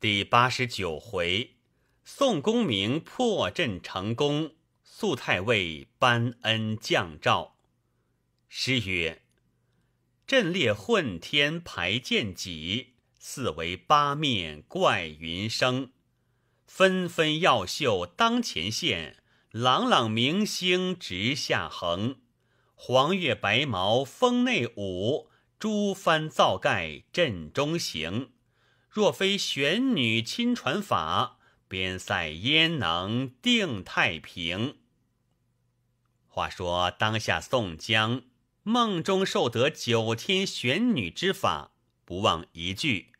第八十九回，宋公明破阵成功，宋太尉颁恩降诏。诗曰：“阵列混天排剑戟，似为八面怪云生。纷纷耀秀当前线，朗朗明星直下横。黄月白毛风内舞，诸帆皂盖阵中行。”若非玄女亲传法，边塞焉能定太平？话说当下，宋江梦中受得九天玄女之法，不忘一句，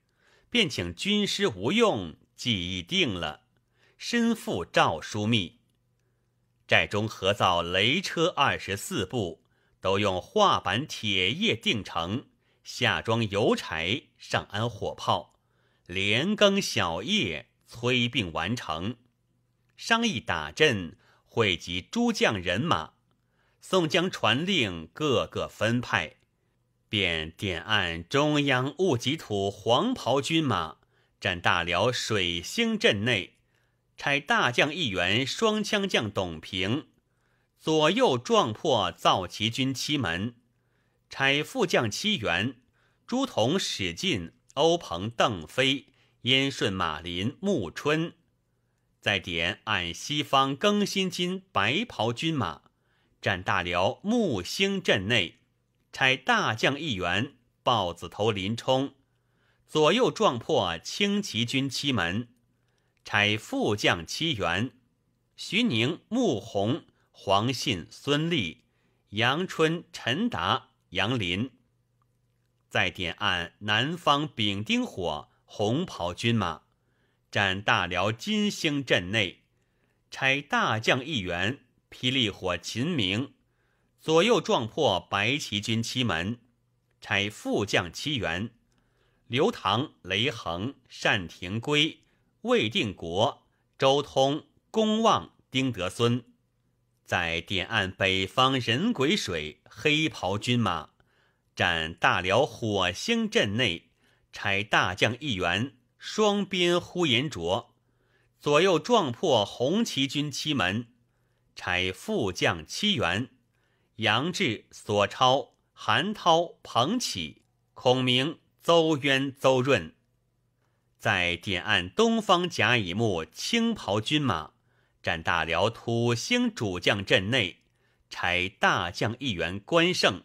便请军师吴用记忆定了。身负诏书密，寨中合造雷车二十四部，都用画板铁叶定成，下装油柴，上安火炮。连更小夜催并完成，商议打阵，汇集诸将人马。宋江传令，各个分派，便点按中央戊己土黄袍军马，占大辽水星阵内，差大将一员双枪将董平，左右撞破造旗军七门，差副将七员，朱仝史进。欧鹏、邓飞、燕顺、马林、穆春，再点按西方更新金白袍军马，占大辽木星阵内，差大将一员豹子头林冲，左右撞破轻骑军七门，差副将七员：徐宁、穆弘、黄信、孙立、杨春、陈达、杨林。再点按南方丙丁火红袍军马，占大辽金星阵内，差大将一员霹雳火秦明，左右撞破白旗军七门，差副将七员刘唐、雷横、单廷圭、魏定国、周通、公望、丁德孙。再点按北方人鬼水黑袍军马。斩大辽火星阵内，差大将一员双鞭呼延灼，左右撞破红旗军七门，差副将七员杨志、索超、韩涛、彭起、孔明、邹渊、邹润。在点按东方甲乙木青袍军马，斩大辽土星主将阵内，差大将一员关胜。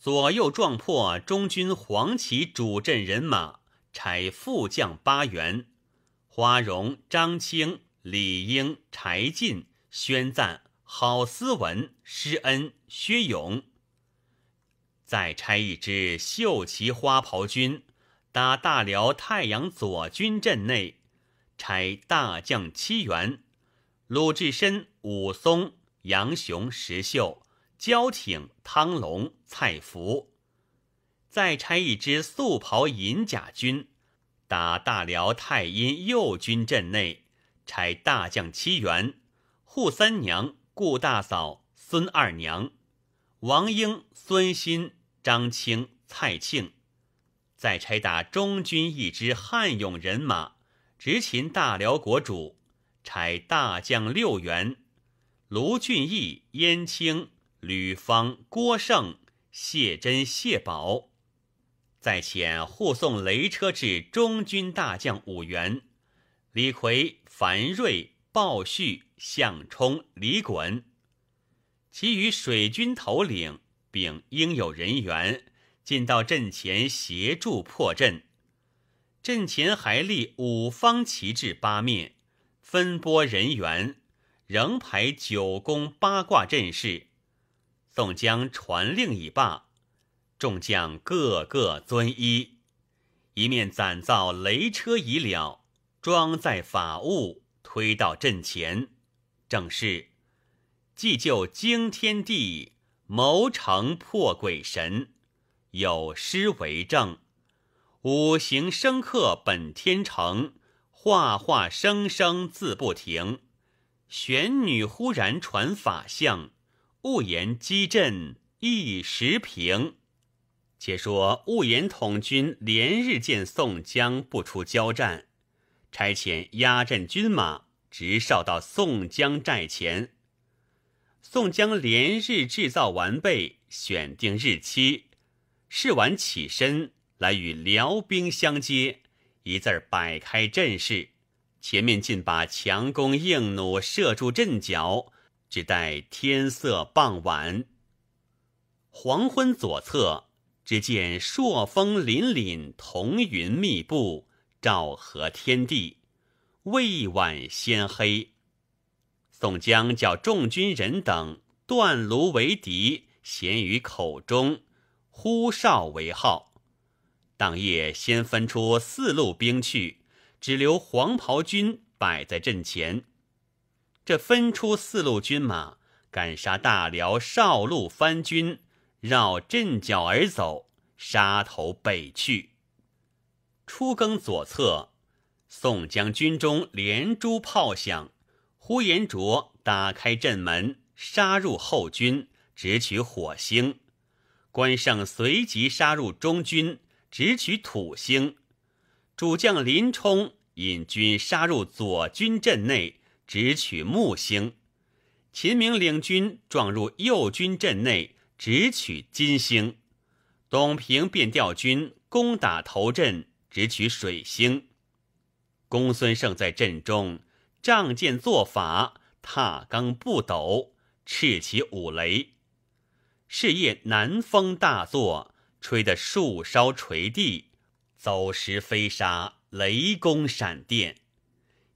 左右撞破中军黄旗主阵人马，差副将八员：花荣、张清、李英、柴进、宣赞、郝思文、施恩、薛勇。再差一支绣旗花袍军，打大辽太阳左军阵内，差大将七员：鲁智深、武松、杨雄、石秀。交请汤龙、蔡福，再差一支素袍银甲军，打大辽太阴右军阵内，差大将七员，扈三娘、顾大嫂、孙二娘、王英、孙新、张清、蔡庆。再差打中军一支汉勇人马，执勤大辽国主，差大将六员。卢俊义、燕青。吕方、郭盛、谢珍、谢宝，在遣护送雷车至中军大将五员：李逵、樊瑞、鲍旭、项冲、李衮，其余水军头领并应有人员进到阵前协助破阵。阵前还立五方旗帜八面，分拨人员仍排九宫八卦阵势。宋江传令已罢，众将个个遵依，一面攒造雷车已了，装载法物，推到阵前。正是：既就惊天地，谋成破鬼神。有诗为证：五行生克本天成，画画生生自不停。玄女忽然传法相。勿言击阵一时平。且说勿言统军连日见宋江不出交战，差遣压阵军马直哨到宋江寨前。宋江连日制造完备，选定日期，试完起身来与辽兵相接，一字儿摆开阵势，前面尽把强弓硬弩射住阵脚。只待天色傍晚，黄昏左侧，只见朔风凛凛，彤云密布，照合天地，未晚先黑。宋江叫众军人等断炉为笛，衔于口中，呼哨为号。当夜先分出四路兵去，只留黄袍军摆在阵前。这分出四路军马，赶杀大辽少路番军，绕阵脚而走，杀头北去。初更左侧，宋江军中连珠炮响，呼延灼打开阵门，杀入后军，直取火星。关胜随即杀入中军，直取土星。主将林冲引军杀入左军阵内。直取木星，秦明领军撞入右军阵内，直取金星。董平便调军攻打头阵，直取水星。公孙胜在阵中仗剑作法，踏罡不斗，叱起五雷。是夜南风大作，吹得树梢垂地，走石飞沙，雷公闪电。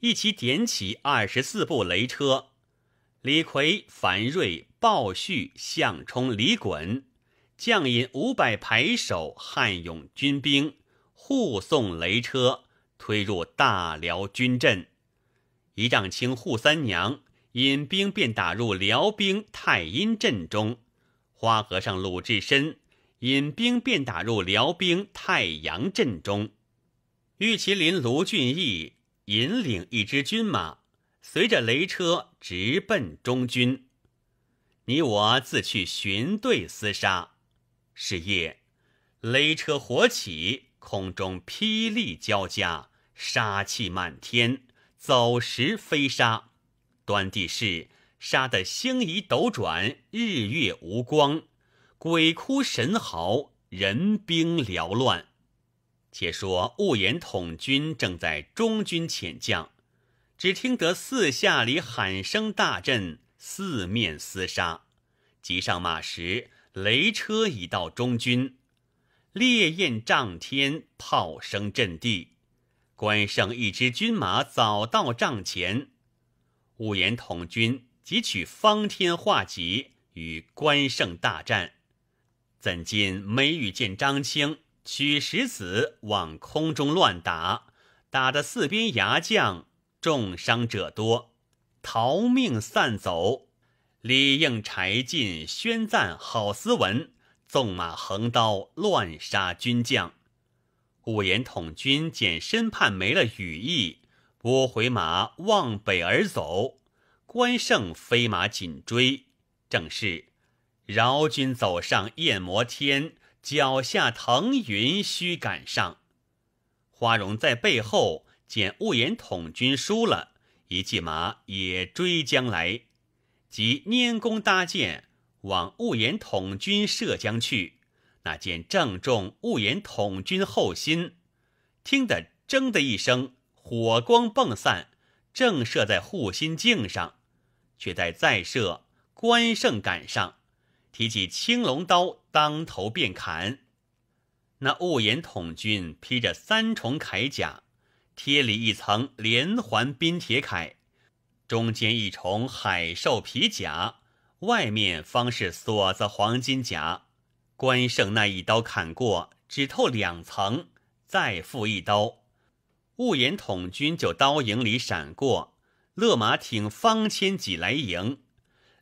一起点起二十四部雷车，李逵、樊瑞、鲍旭、项冲、李衮，将引五百排手汉勇军兵护送雷车推入大辽军阵。一丈青扈三娘引兵便打入辽兵太阴阵中，花和尚鲁智深引兵便打入辽兵太阳阵中，玉麒麟卢俊义。引领一支军马，随着雷车直奔中军。你我自去寻队厮杀。是夜，雷车火起，空中霹雳交加，杀气满天，走石飞沙，端地是杀得星移斗转，日月无光，鬼哭神嚎，人兵缭乱。且说兀延统军正在中军遣将，只听得四下里喊声大震，四面厮杀。急上马时，雷车已到中军，烈焰涨天，炮声震地。关胜一支军马早到帐前，兀延统军即取方天画戟与关胜大战，怎禁没遇见张青。取石子往空中乱打，打得四边牙将重伤者多，逃命散走。李应、柴进宣赞郝思文，纵马横刀乱杀军将。五言统军见身畔没了羽翼，拨回马望北而走。关胜飞马紧追，正是饶军走上雁摩天。脚下腾云须赶上，花荣在背后见兀延统军输了一骑马，也追将来，即拈弓搭箭往兀延统军射将去。那箭正中兀延统军后心，听得“铮”的一声，火光迸散，正射在护心镜上，却待再射，关胜赶上。提起青龙刀，当头便砍。那雾颜统军披着三重铠甲，贴里一层连环冰铁铠，中间一重海兽皮甲，外面方是锁子黄金甲。关胜那一刀砍过，只透两层，再复一刀，雾颜统军就刀影里闪过，勒马挺方千戟来迎。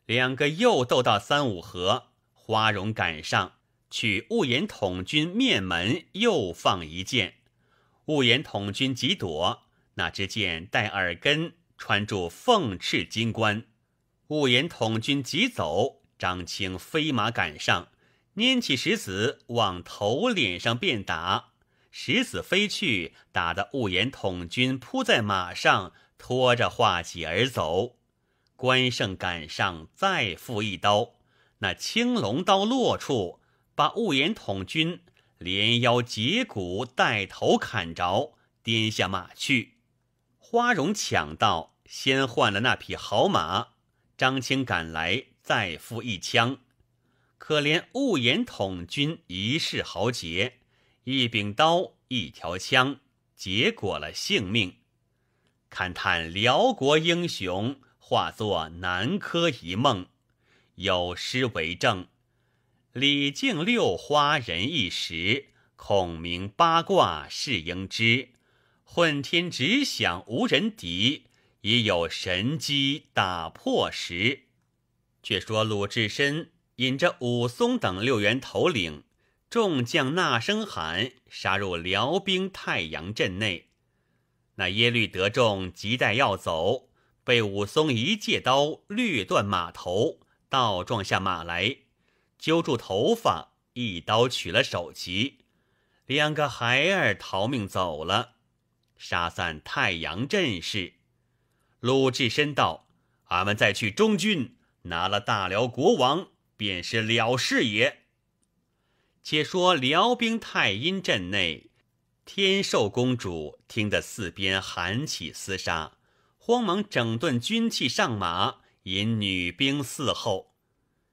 两个又斗到三五合，花荣赶上去，悟延统军面门又放一箭，悟延统军急躲，那支箭带耳根穿住凤翅金冠，悟延统军急走，张清飞马赶上，拈起石子往头脸上便打，石子飞去，打得悟延统军扑在马上，拖着画戟而走。关胜赶上，再附一刀，那青龙刀落处，把兀颜统军连腰截骨，带头砍着，跌下马去。花荣抢到，先换了那匹好马。张清赶来，再附一枪。可怜兀颜统军一世豪杰，一柄刀，一条枪，结果了性命。勘叹辽国英雄。化作南柯一梦，有诗为证：“李靖六花人一时，孔明八卦是应知。混天只响无人敌，已有神机打破时。”却说鲁智深引着武松等六员头领，众将呐声喊，杀入辽兵太阳阵内。那耶律德重急待要走。被武松一借刀，掠断马头，倒撞下马来，揪住头发，一刀取了首级，两个孩儿逃命走了，杀散太阳阵势。鲁智深道：“俺们再去中军，拿了大辽国王，便是了事也。”且说辽兵太阴阵内，天寿公主听得四边喊起厮杀。慌忙整顿军器，上马引女兵伺候。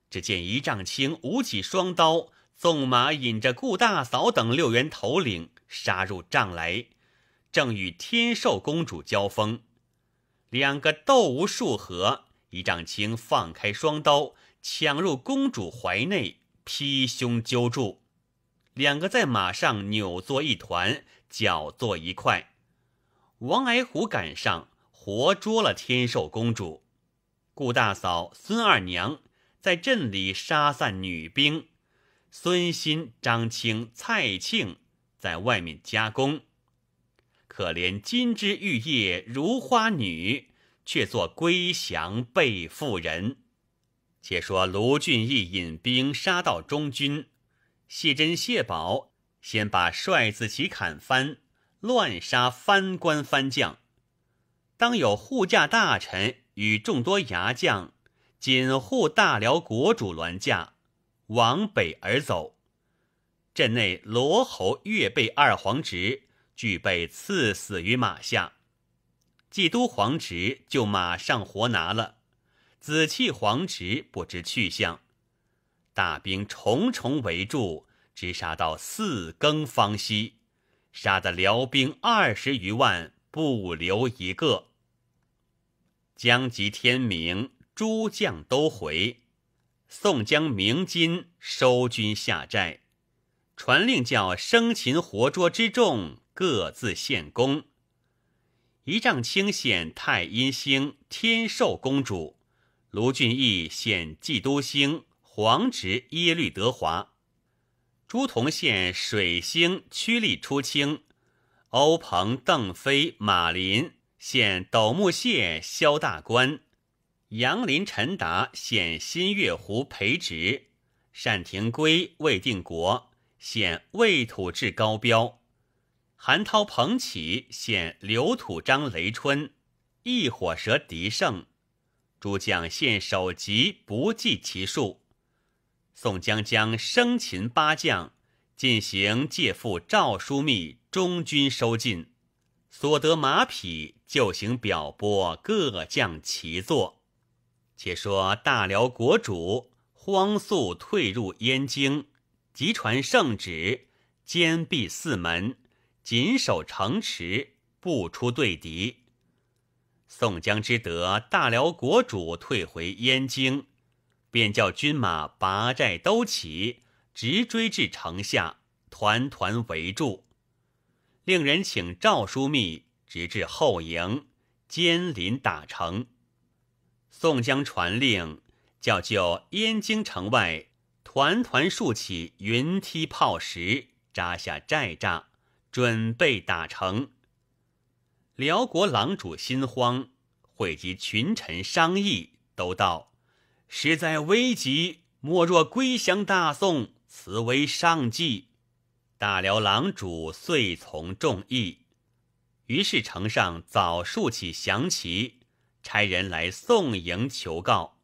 只见一丈青舞起双刀，纵马引着顾大嫂等六员头领杀入帐来，正与天寿公主交锋。两个斗无数合，一丈青放开双刀，抢入公主怀内，劈胸揪住，两个在马上扭作一团，搅作一块。王矮虎赶上。活捉了天寿公主，顾大嫂、孙二娘在镇里杀散女兵，孙新、张青、蔡庆在外面加工。可怜金枝玉叶如花女，却做归降被妇人。且说卢俊义引兵杀到中军，谢珍、谢宝先把帅子旗砍翻，乱杀番官番将。当有护驾大臣与众多牙将仅护大辽国主銮驾往北而走，镇内罗侯越被二皇侄俱被赐死于马下，冀都皇侄就马上活拿了，紫气皇侄不知去向，大兵重重围住，直杀到四更方息，杀得辽兵二十余万不留一个。将及天明，诸将都回。宋江鸣金收军下寨，传令叫生擒活捉之众各自献功。一丈青献太阴星天寿公主，卢俊义献季都星皇侄耶律德华，朱仝献水星屈力出清，欧鹏、邓飞、马林。现斗木谢萧大官，杨林陈达现新月湖裴植，单廷圭魏定国现魏土志高标，韩滔彭起现刘土张雷春，一火蛇敌胜，诸将现首级不计其数。宋江将生擒八将，进行借复赵枢密中军收进，所得马匹。就行表拨各将其坐。且说大辽国主慌速退入燕京，急传圣旨，坚闭四门，紧守城池，不出对敌。宋江只得大辽国主退回燕京，便叫军马拔寨兜起，直追至城下，团团围住，令人请赵枢密。直至后营，监临打城。宋江传令，叫就燕京城外团团竖起云梯炮石，扎下寨栅，准备打城。辽国狼主心慌，汇集群臣商议，都道实在危急，莫若归降大宋，此为上计。大辽狼主遂从众议。于是城上早竖起降旗，差人来送迎求告。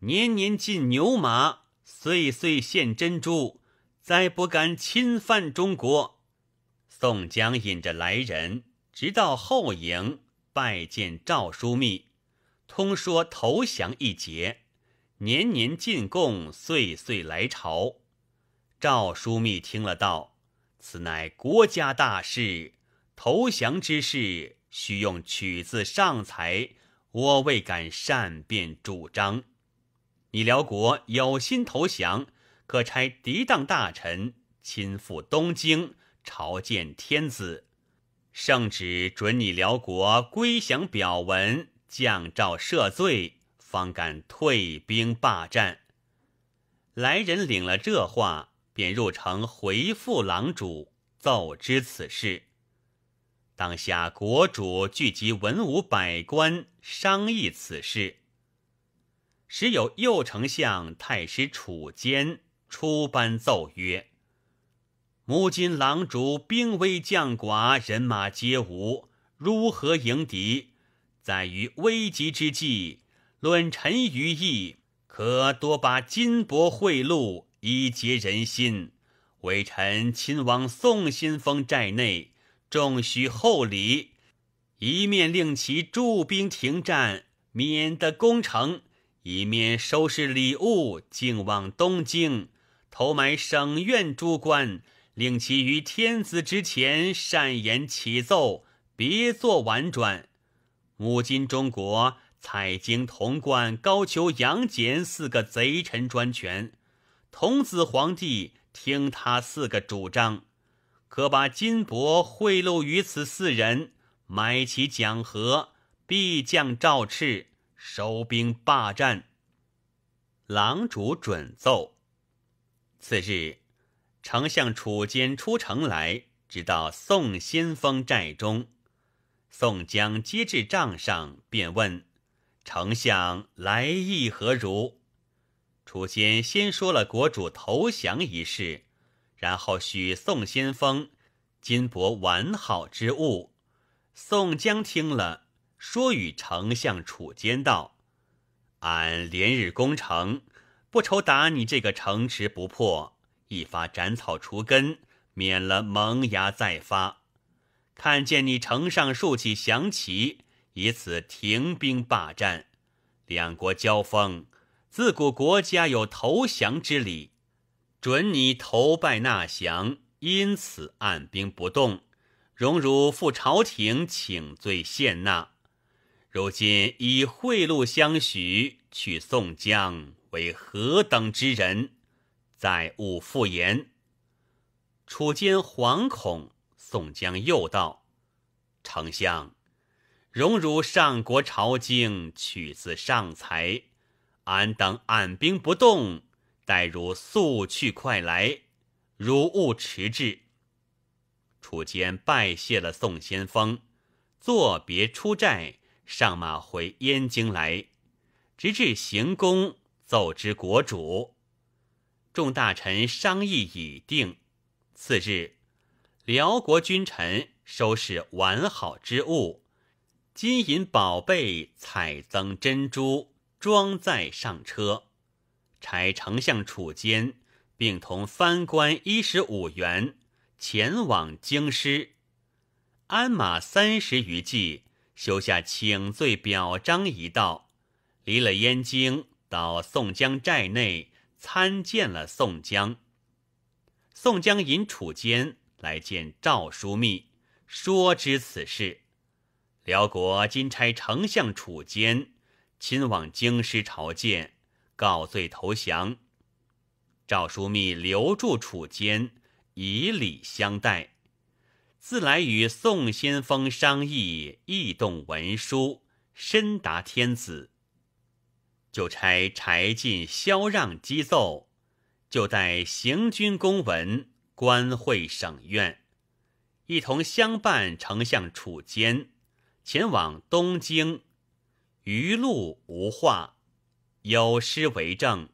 年年进牛马，岁岁献珍珠，再不敢侵犯中国。宋江引着来人，直到后营拜见赵枢密，通说投降一节。年年进贡，岁岁来朝。赵枢密听了，道：“此乃国家大事。”投降之事，需用取自上才，我未敢善变主张。你辽国有心投降，可差敌当大臣亲赴东京朝见天子，圣旨准你辽国归降表文，降诏赦罪，方敢退兵罢战。来人领了这话，便入城回复郎主，奏知此事。当下国主聚集文武百官商议此事，时有右丞相太师楚坚出班奏曰：“母今狼主兵微将寡，人马皆无，如何迎敌？在于危急之际，论臣愚意，可多把金帛贿赂，以结人心。微臣亲往宋新丰寨内。”重须厚礼，一面令其驻兵停战，免得攻城；一面收拾礼物，径往东京，投买省院诸官，令其于天子之前善言启奏，别作婉转。母今中国，采经童贯、高俅、杨戬四个贼臣专权，童子皇帝听他四个主张。可把金帛贿赂于此四人，买其讲和，必将赵赤，收兵霸占。郎主准奏。次日，丞相楚坚出城来，直到宋先锋寨中。宋江接至帐上，便问：“丞相来意何如？”楚坚先说了国主投降一事。然后许宋先锋金帛完好之物。宋江听了，说与丞相楚坚道：“俺连日攻城，不愁打你这个城池不破。一发斩草除根，免了萌芽再发。看见你城上竖起降旗，以此停兵霸战。两国交锋，自古国家有投降之礼。”准你投拜纳降，因此按兵不动。荣辱赴朝廷请罪献纳，如今以贿赂相许，取宋江为何等之人？再勿复言。楚坚惶恐。宋江又道：“丞相，荣辱上国朝京取自上才，俺等按兵不动。”待如速去，快来，如勿迟滞。楚坚拜谢了宋先锋，作别出寨，上马回燕京来，直至行宫奏知国主。众大臣商议已定。次日，辽国君臣收拾完好之物，金银宝贝、彩增珍珠，装载上车。差丞相楚坚，并同藩官一十五员前往京师，鞍马三十余骑，修下请罪表彰一道，离了燕京，到宋江寨内参见了宋江。宋江引楚坚来见赵枢密，说知此事。辽国今差丞相楚坚亲往京师朝见。告罪投降，赵枢密留住楚坚，以礼相待。自来与宋先锋商议，异动文书，深达天子。就差柴进、萧让机奏，就待行军公文、官会省院，一同相伴丞相楚坚，前往东京。余路无话。有诗为证：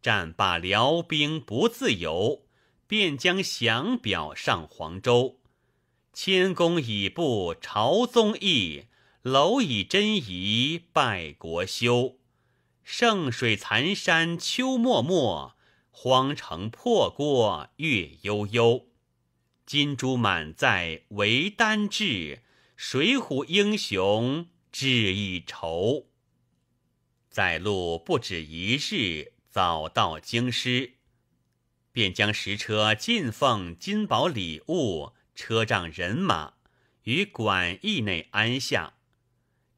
战罢辽兵不自由，便将降表上黄州。千恭已布朝宗意，蝼蚁真仪拜国休。圣水残山秋漠漠，荒城破郭月悠悠。金珠满载为丹志，水浒英雄志已酬。载路不止一日，早到京师，便将石车进奉金宝礼物、车仗人马于馆驿内安下。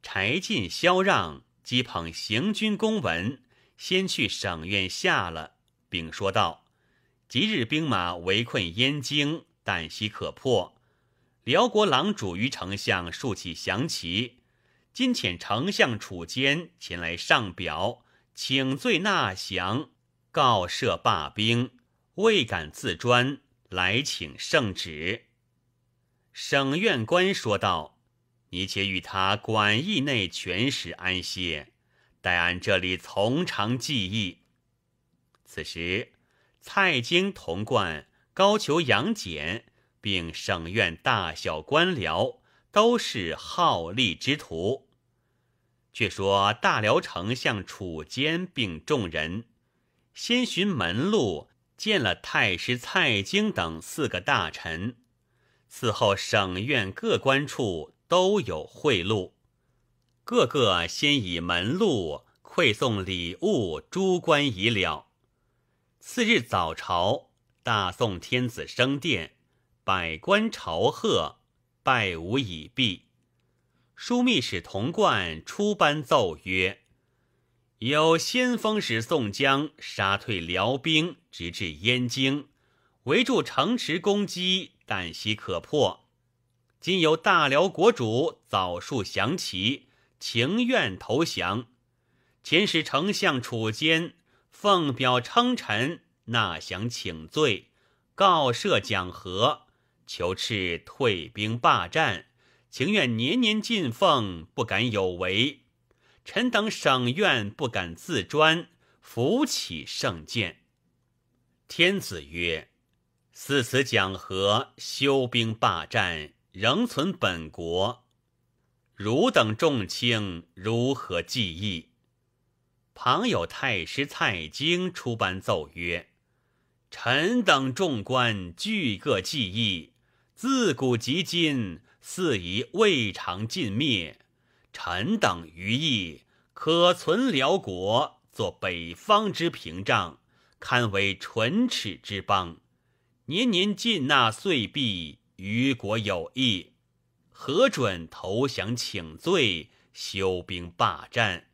柴进、萧让即捧行军公文，先去省院下了，并说道：“即日兵马围困燕京，旦夕可破。辽国郎主于丞相竖起降旗。”今遣丞相楚坚前来上表，请罪纳降，告赦罢兵，未敢自专，来请圣旨。省院官说道：“你且与他馆驿内全使安歇，待俺这里从长计议。”此时，蔡京、童贯、高俅、杨戬，并省院大小官僚，都是好利之徒。却说大辽丞相楚坚并众人，先寻门路见了太师蔡京等四个大臣，此后省院各官处都有贿赂，各个先以门路馈送礼物，诸官已了。次日早朝，大宋天子升殿，百官朝贺，拜吾已毕。枢密使童贯出班奏曰：“有先锋使宋江杀退辽兵，直至燕京，围住城池攻击，旦夕可破。今有大辽国主早树降旗，情愿投降。前使丞相楚坚奉表称臣，纳降请罪，告赦讲和，求敕退兵罢战。”情愿年年进奉，不敢有违。臣等省院不敢自专，扶起圣鉴。天子曰：“四此讲和，休兵霸战，仍存本国，汝等重卿如何计议？”旁有太师蔡京出班奏曰：“臣等众官俱各计议，自古及今。”四夷未尝尽灭，臣等余意可存辽国，作北方之屏障，堪为唇齿之邦。年年尽纳岁币，于国有益。何准投降请罪，休兵罢战，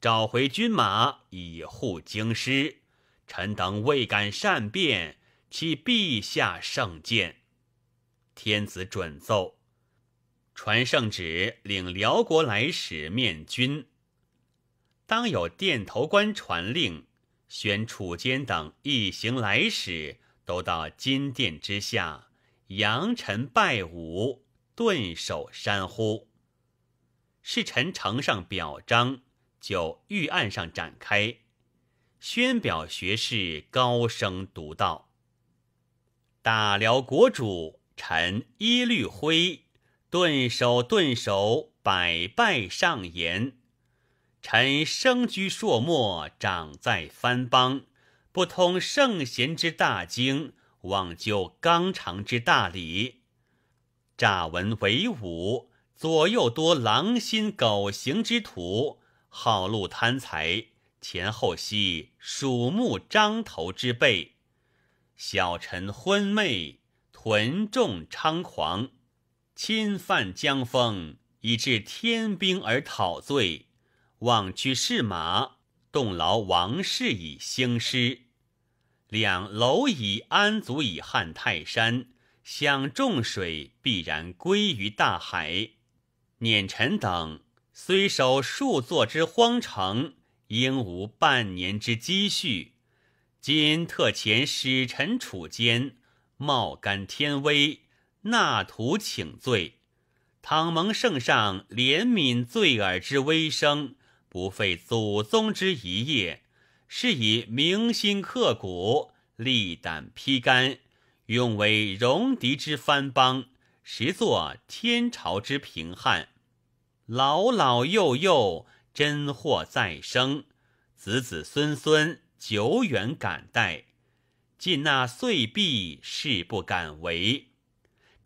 找回军马以护京师？臣等未敢善变，乞陛下圣鉴。天子准奏。传圣旨，领辽国来使面君。当有殿头官传令，宣楚监等一行来使都到金殿之下，扬尘拜舞，顿首山呼。是臣呈上表彰，就御案上展开，宣表学士高声读道：“大辽国主，臣耶律辉。”顿首顿首，百拜上言：臣生居朔漠，长在藩邦，不通圣贤之大经，妄究纲常之大礼。乍闻为武，左右多狼心狗行之徒，好路贪财，前后悉鼠目张头之辈。小臣昏昧，屯众猖狂。侵犯江风，以致天兵而讨罪，妄驱士马，动劳王室以兴师。两蝼蚁安足以撼泰山？想众水必然归于大海。辇臣等虽守数座之荒城，应无半年之积蓄。今特遣使臣楚监，冒干天威。纳图请罪，倘蒙圣上怜悯罪耳之微声，不废祖宗之遗业，是以铭心刻骨，力胆披肝，用为戎狄之藩邦，实作天朝之平汉。老老幼幼，真祸再生；子子孙孙，久远感戴。尽纳岁币，誓不敢违。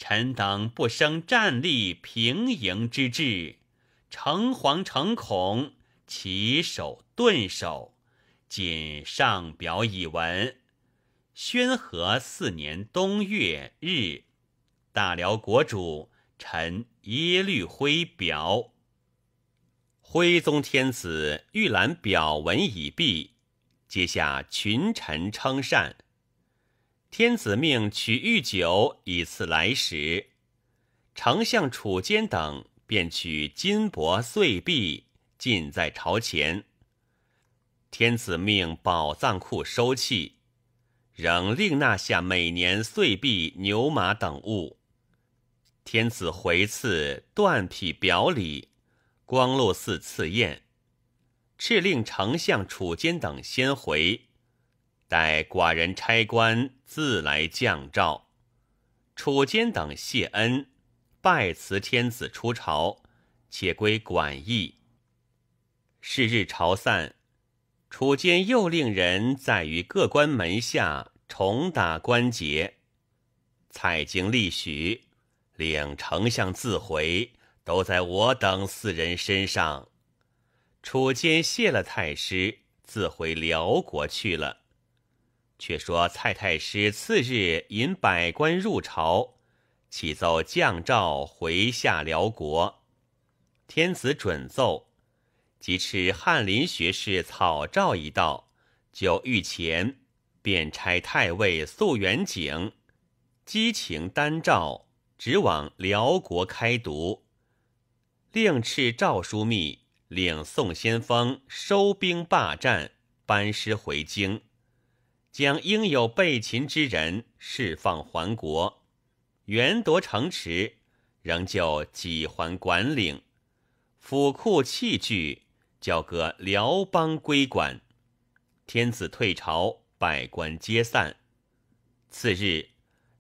臣等不生战力平营之志，诚惶诚恐，起手顿首，仅上表以闻。宣和四年冬月日，大辽国主臣耶律辉表。徽宗天子御览表文已毕，接下群臣称善。天子命取御酒以次来时，丞相楚坚等便取金帛碎币尽在朝前。天子命宝藏库收器，仍令纳下每年碎币、牛马等物。天子回赐断匹表里，光禄寺赐宴，敕令丞相楚坚等先回。待寡人差官自来降诏，楚坚等谢恩，拜辞天子出朝，且归馆驿。是日朝散，楚坚又令人在于各官门下重打关节。蔡京立许，领丞相自回，都在我等四人身上。楚坚谢了太师，自回辽国去了。却说蔡太师次日引百官入朝，启奏降诏回下辽国，天子准奏，即敕翰林学士草诏一道，就御前便差太尉宿元景，激情丹诏，直往辽国开读，另敕赵书密领宋先锋收兵罢战，班师回京。将应有被擒之人释放还国，原夺城池仍旧几还管领，府库器具交割辽邦归管。天子退朝，百官皆散。次日，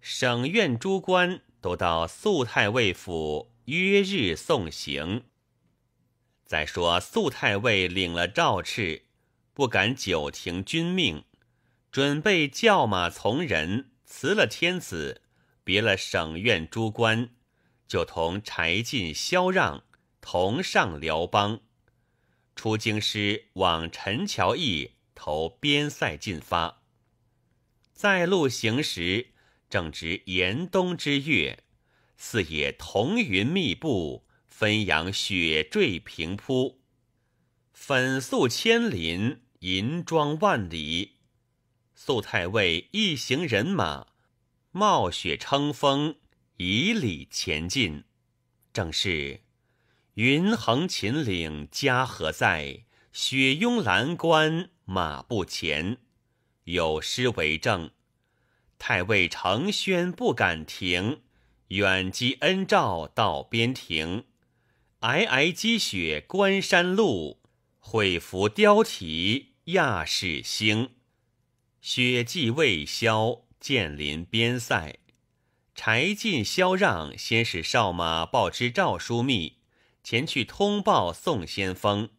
省院诸官都到肃太尉府约日送行。再说肃太尉领了诏敕，不敢久停军命。准备叫马从人辞了天子，别了省院诸官，就同柴进、萧让同上辽邦，出京师往陈桥驿投边塞进发。在路行时，正值严冬之月，四野彤云密布，纷扬雪坠平铺，粉素千林，银装万里。肃太尉一行人马冒雪乘风，以礼前进。正是：云横秦岭家何在？雪拥蓝关马不前。有诗为证：太尉程轩不敢停，远击恩诏到边庭。皑皑积雪关山路，会拂貂皮压使星。薛继未消，建临边塞。柴进、萧让先是少马报知赵枢密，前去通报宋先锋。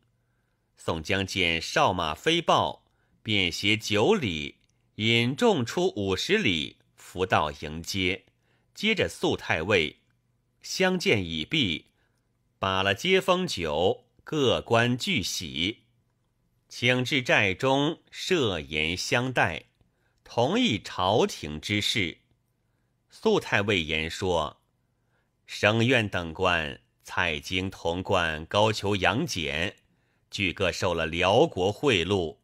宋江见少马飞报，便携九里引众出五十里，扶道迎接。接着肃太尉，相见已毕，把了接风酒，各官俱喜。请至寨中设宴相待，同意朝廷之事。素太尉言说，省院等官，蔡京、童贯、高俅、杨戬，俱各受了辽国贿赂，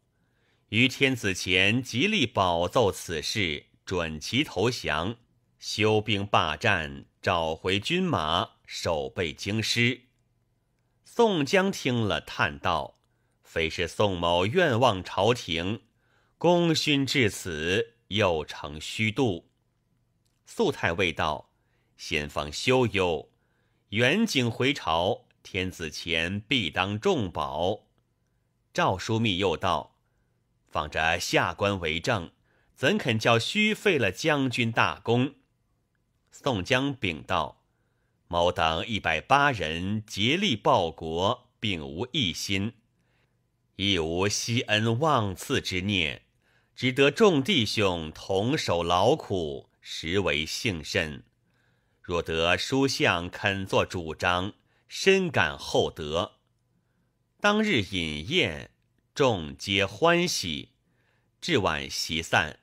于天子前极力保奏此事，准其投降，休兵罢战，找回军马，守备京师。宋江听了，叹道。非是宋某愿望朝廷，功勋至此，又成虚度。素太尉道：“先方休忧，远景回朝，天子前必当重宝。”赵枢密又道：“放着下官为证，怎肯叫虚废了将军大功？”宋江禀道：“某等一百八人竭力报国，并无异心。”亦无惜恩忘赐之念，只得众弟兄同守劳苦，实为幸甚。若得书相肯作主张，深感厚德。当日饮宴，众皆欢喜。至晚席散，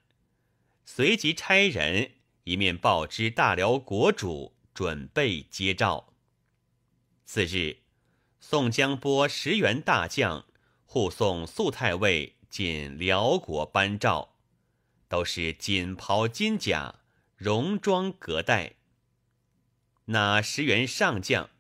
随即差人一面报知大辽国主，准备接诏。次日，宋江拨十员大将。护送肃太尉进辽国班诏，都是锦袍金甲、戎装革带。那十员上将：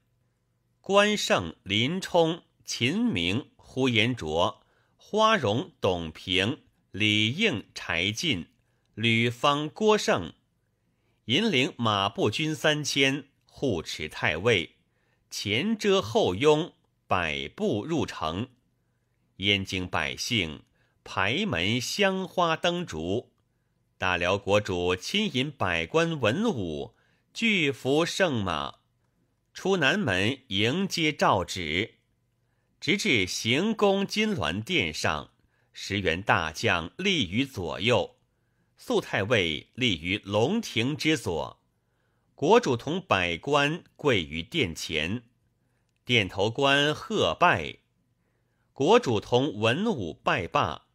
关胜、林冲、秦明、呼延灼、花荣、董平、李应、柴进、吕方、郭胜，引领马步军三千护持太尉，前遮后拥，百步入城。燕京百姓排门香花灯烛，大辽国主亲引百官文武，拒服圣马，出南门迎接诏旨，直至行宫金銮殿上，十员大将立于左右，肃太尉立于龙庭之左，国主同百官跪于殿前，殿头官贺拜。国主同文武拜罢，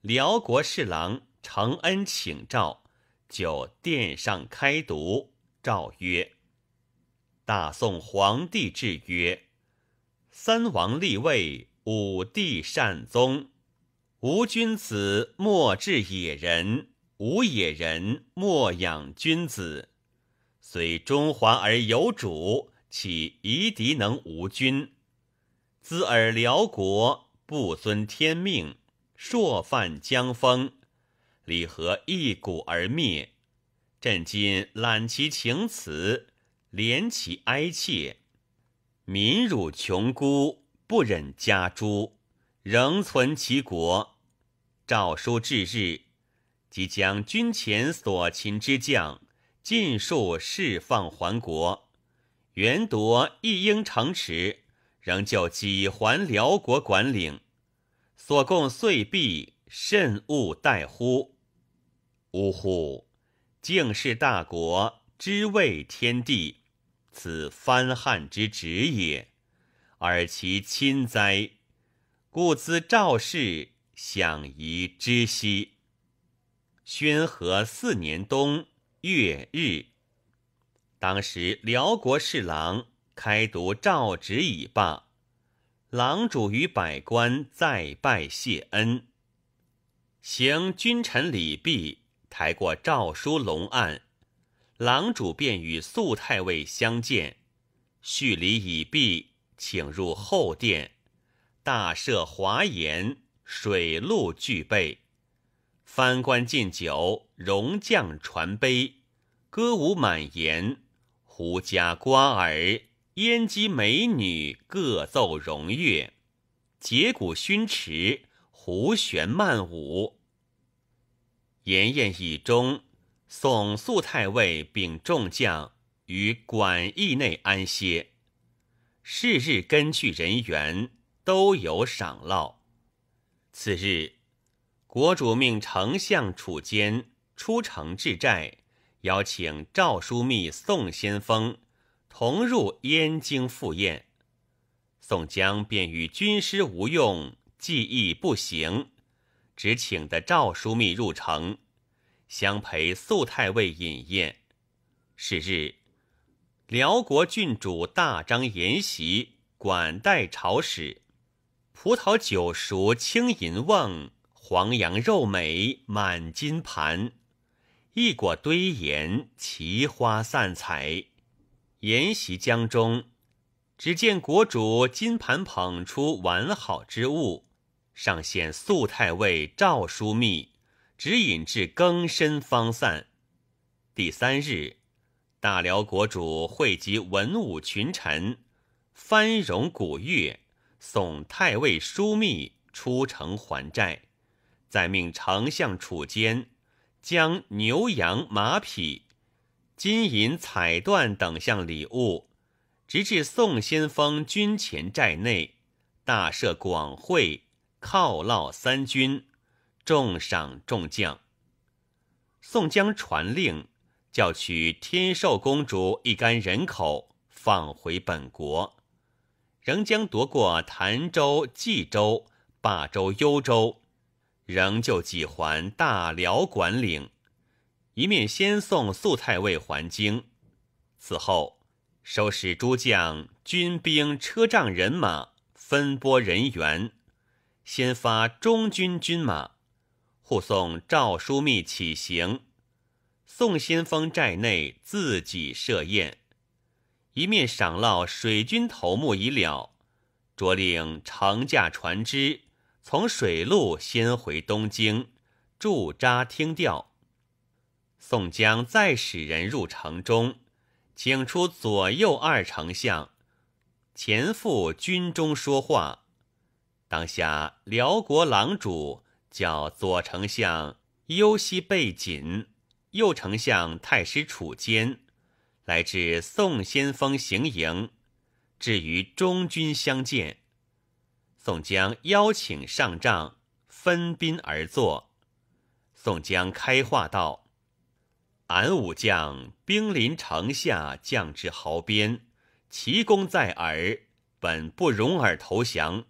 辽国侍郎承恩请诏，就殿上开读。诏曰：“大宋皇帝制曰：三王立位，五帝善宗。无君子莫治野人，无野人莫养君子。虽中华而有主，岂夷狄能无君？”兹尔辽国不遵天命，朔犯江风，李和一鼓而灭。朕今揽其情辞，怜其哀切，民辱穷孤，不忍加诛，仍存其国。诏书至日，即将军前所擒之将，尽数释放还国，原夺一应城池。仍就几还辽国管领，所贡岁币甚勿怠乎？呜呼！竟是大国之位天地，此藩汉之职也，而其亲哉？故兹赵氏享宜知悉。宣和四年冬月日，当时辽国侍郎。开读诏旨已罢，郎主与百官再拜谢恩，行君臣礼毕，抬过诏书龙案，郎主便与肃太尉相见，叙礼已毕，请入后殿，大设华筵，水陆俱备，藩官进酒，戎将传杯，歌舞满筵，胡笳瓜耳。燕姬美女各奏荣乐，羯鼓熏池，胡旋曼舞。筵宴已终，宋素太尉秉众将于馆驿内安歇。是日，根据人员都有赏烙。次日，国主命丞相楚坚出城治寨，邀请赵枢密宋先锋。同入燕京赴宴，宋江便与军师吴用计议不行，只请得赵枢密入城，相陪素太尉饮宴。是日，辽国郡主大张筵席，管待朝使。葡萄酒熟，青银瓮；黄羊肉美，满金盘。一果堆盐，奇花散彩。沿袭江中，只见国主金盘捧出完好之物，上献素太尉赵枢密，指引至更深方散。第三日，大辽国主汇集文武群臣，翻荣古乐，送太尉枢密出城还债，再命丞相楚坚将牛羊马匹。金银彩缎等项礼物，直至宋先锋军前寨内，大设广会犒劳三军，重赏众将。宋江传令，叫取天寿公主一干人口放回本国，仍将夺过潭州、冀州、霸州、幽州，仍旧几环大辽管领。一面先送素太尉还京，此后收拾诸将军兵车仗人马，分拨人员，先发中军军马护送赵书密起行，宋先锋寨内自己设宴，一面赏烙水军头目已了，着令乘驾船只从水路先回东京驻扎听调。宋江再使人入城中，请出左右二丞相，前赴军中说话。当下辽国郎主叫左丞相尤西背锦、右丞相太师楚坚来至宋先锋行营，至于中军相见。宋江邀请上帐，分宾而坐。宋江开话道。俺武将兵临城下，降至壕边，奇功在耳，本不容尔投降。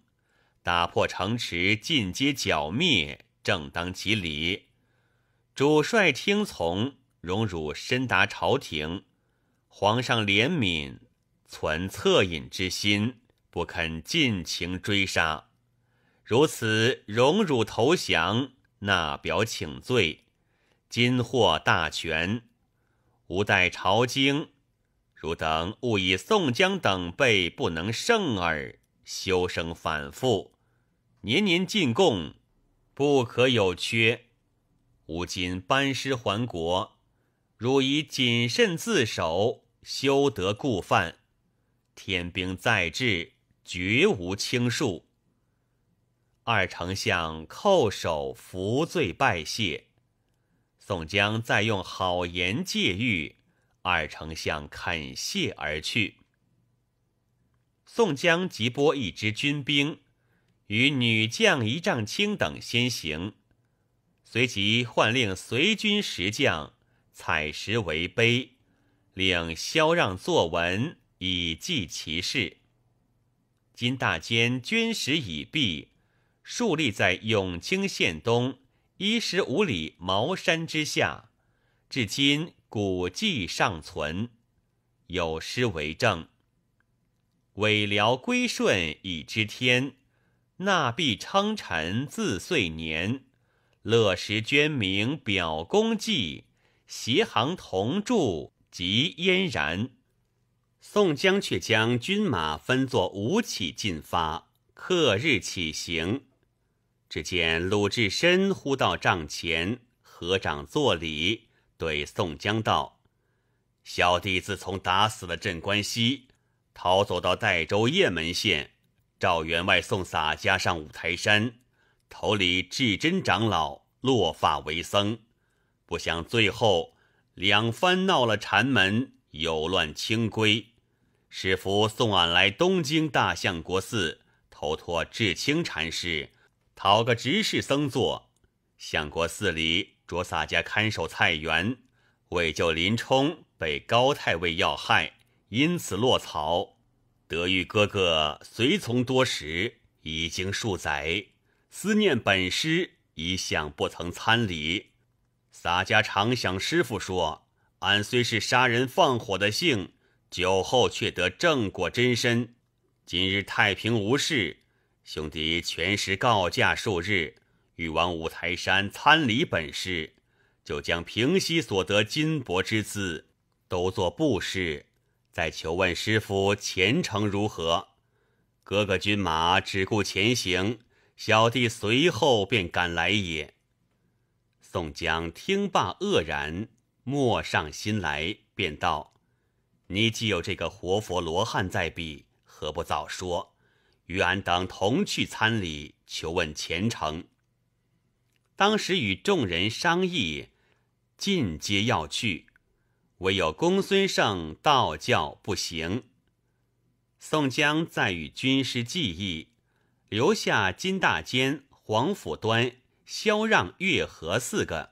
打破城池，尽皆剿灭，正当其理。主帅听从，荣辱深达朝廷，皇上怜悯，存恻隐之心，不肯尽情追杀。如此荣辱投降，那表请罪。今获大权，吾待朝京，汝等勿以宋江等辈不能胜尔，修生反复，年年进贡，不可有缺。吾今班师还国，汝以谨慎自守，休得故犯。天兵再至，绝无轻恕。二丞相叩首伏罪，拜谢。宋江再用好言借喻，二丞相肯谢而去。宋江即拨一支军兵，与女将一丈青等先行，随即唤令随军石将采石为碑，令萧让作文以记其事。金大坚军石已毕，竖立在永清县东。一十五里，茅山之下，至今古迹尚存，有诗为证：“伪辽归顺已知天，纳币称臣自岁年。乐时捐名表功绩，携行同住即嫣然。”宋江却将军马分作五起进发，刻日起行。只见鲁智深呼到帐前，合掌作礼，对宋江道：“小弟自从打死了镇关西，逃走到代州雁门县，赵员外送洒家上五台山，投里智真长老，落发为僧。不想最后两番闹了禅门，有乱清规，师傅送俺来东京大相国寺，投托智清禅师。”讨个执事僧做，相国寺里着洒家看守菜园。为救林冲，被高太尉要害，因此落草，得遇哥哥随从多时，已经数载，思念本师，一向不曾参礼。洒家常想师傅说，俺虽是杀人放火的性，酒后却得正果真身。今日太平无事。兄弟全师告假数日，欲往五台山参礼本事，就将平西所得金帛之资，都做布施，再求问师傅前程如何。哥哥军马只顾前行，小弟随后便赶来也。宋江听罢愕然，莫上心来，便道：“你既有这个活佛罗汉在彼，何不早说？”与俺等同去参礼，求问前程。当时与众人商议，尽皆要去，唯有公孙胜道教不行。宋江再与军师计议，留下金大坚、黄甫端、萧让、月和四个，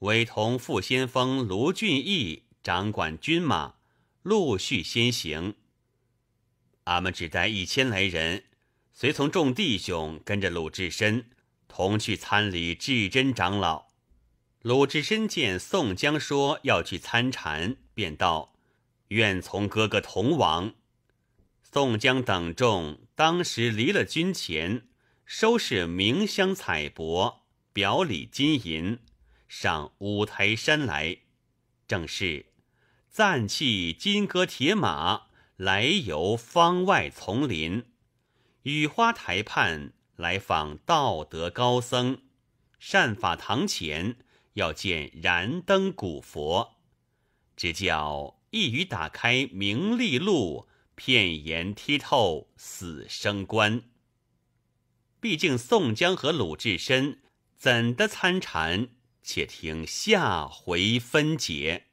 委同副先锋卢俊义掌管军马，陆续先行。俺们只带一千来人，随从众弟兄跟着鲁智深同去参礼智真长老。鲁智深见宋江说要去参禅，便道：“愿从哥哥同往。”宋江等众当时离了军前，收拾名香彩帛、表里金银，上五台山来，正是暂弃金戈铁马。来游方外丛林，雨花台畔来访道德高僧，善法堂前要见燃灯古佛。只教一语打开名利路，片言剔透死生观。毕竟宋江和鲁智深怎的参禅？且听下回分解。